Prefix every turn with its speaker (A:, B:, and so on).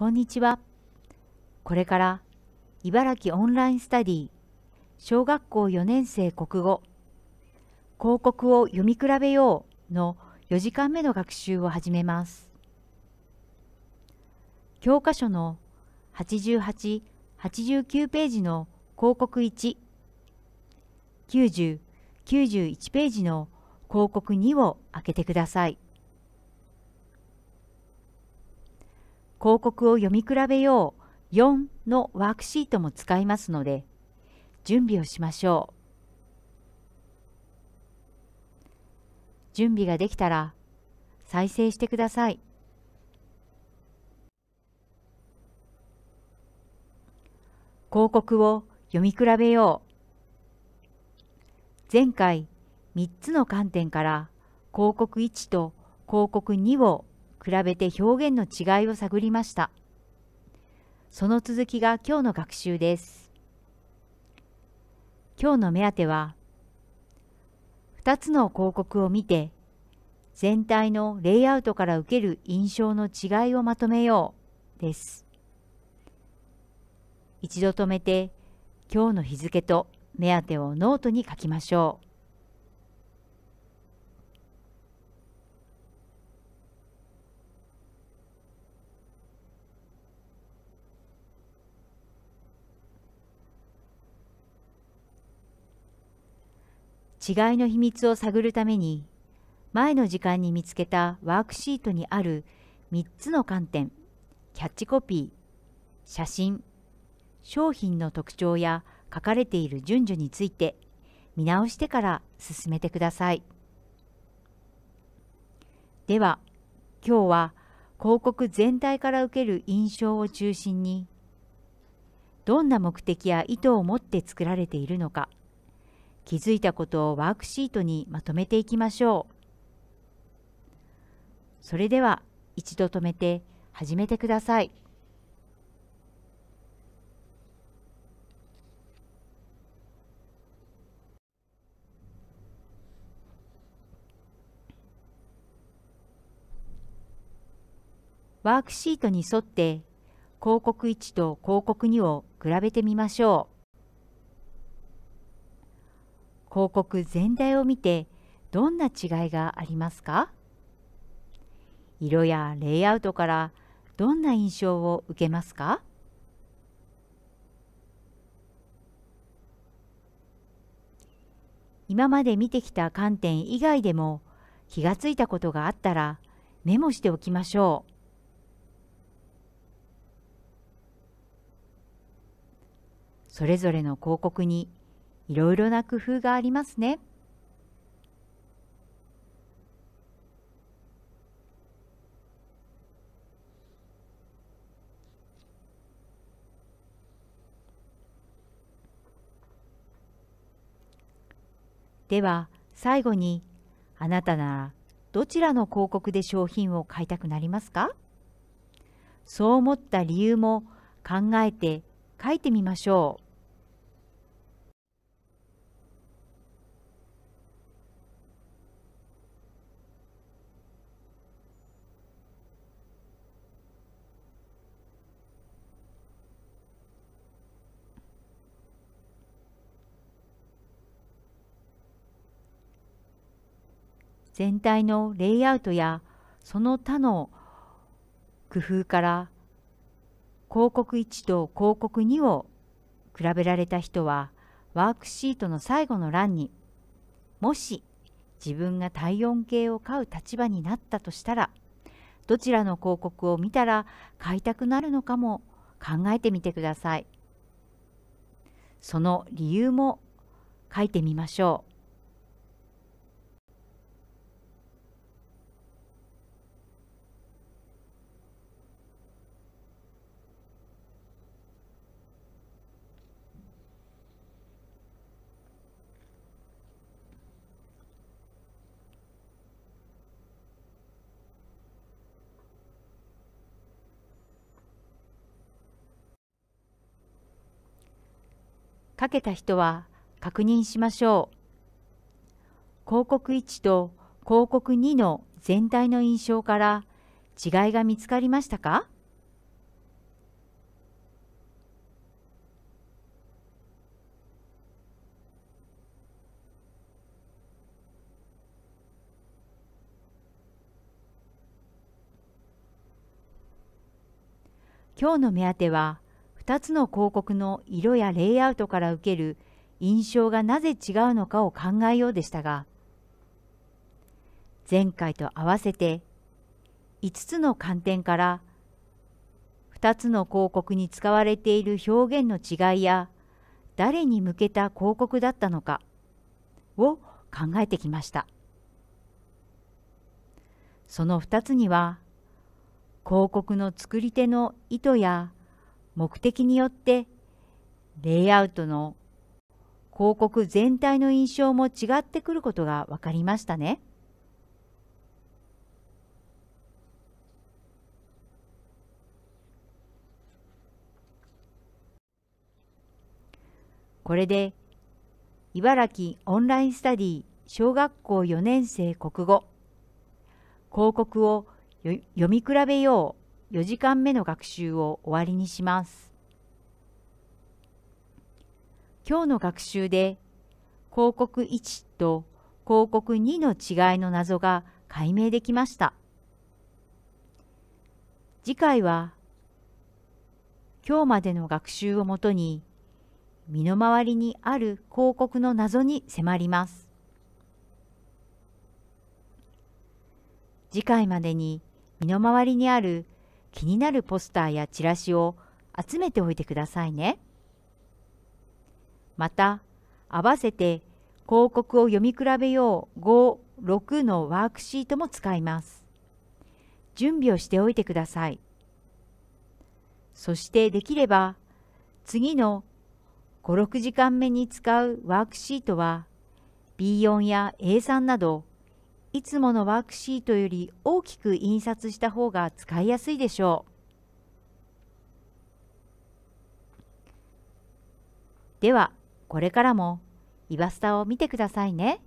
A: こんにちは。これから、茨城オンラインスタディ、小学校4年生国語、広告を読み比べようの4時間目の学習を始めます。教科書の88、89ページの広告1、90、91ページの広告2を開けてください。広告を読み比べよう4のワークシートも使いますので準備をしましょう準備ができたら再生してください広告を読み比べよう前回3つの観点から広告1と広告2を比べて表現の違いを探りました。その続きが今日の学習です。今日の目当ては、2つの広告を見て、全体のレイアウトから受ける印象の違いをまとめようです。一度止めて、今日の日付と目当てをノートに書きましょう。違いの秘密を探るために前の時間に見つけたワークシートにある3つの観点キャッチコピー写真商品の特徴や書かれている順序について見直してから進めてくださいでは今日は広告全体から受ける印象を中心にどんな目的や意図を持って作られているのか気づいたことをワークシートにまとめていきましょう。それでは一度止めて始めてください。ワークシートに沿って広告1と広告2を比べてみましょう。広告全体を見てどんな違いがありますか色やレイアウトからどんな印象を受けますか今まで見てきた観点以外でも気がついたことがあったらメモしておきましょう。それぞれの広告にいろいろな工夫がありますね。では最後にあなたならどちらの広告で商品を買いたくなりますかそう思った理由も考えて書いてみましょう。全体のレイアウトやその他の工夫から広告1と広告2を比べられた人はワークシートの最後の欄にもし自分が体温計を買う立場になったとしたらどちらの広告を見たら買いたくなるのかも考えてみてください。その理由も書いてみましょう。かけた人は確認しましょう。広告1と広告2の全体の印象から違いが見つかりましたか今日の目当ては2つの広告の色やレイアウトから受ける印象がなぜ違うのかを考えようでしたが前回と合わせて5つの観点から2つの広告に使われている表現の違いや誰に向けた広告だったのかを考えてきましたその2つには広告の作り手の意図や目的によってレイアウトの広告全体の印象も違ってくることが分かりましたね。これで茨城オンラインスタディ小学校4年生国語広告を読み比べよう4時間目の学習を終わりにします。今日の学習で広告1と広告2の違いの謎が解明できました。次回は今日までの学習をもとに身の回りにある広告の謎に迫ります。次回までに身の回りにある気になるポスターやチラシを集めておいてくださいね。また、合わせて広告を読み比べよう5、6のワークシートも使います。準備をしておいてください。そしてできれば、次の5、6時間目に使うワークシートは B4 や A3 などいつものワークシートより大きく印刷した方が使いやすいでしょう。では、これからもイバスタを見てくださいね。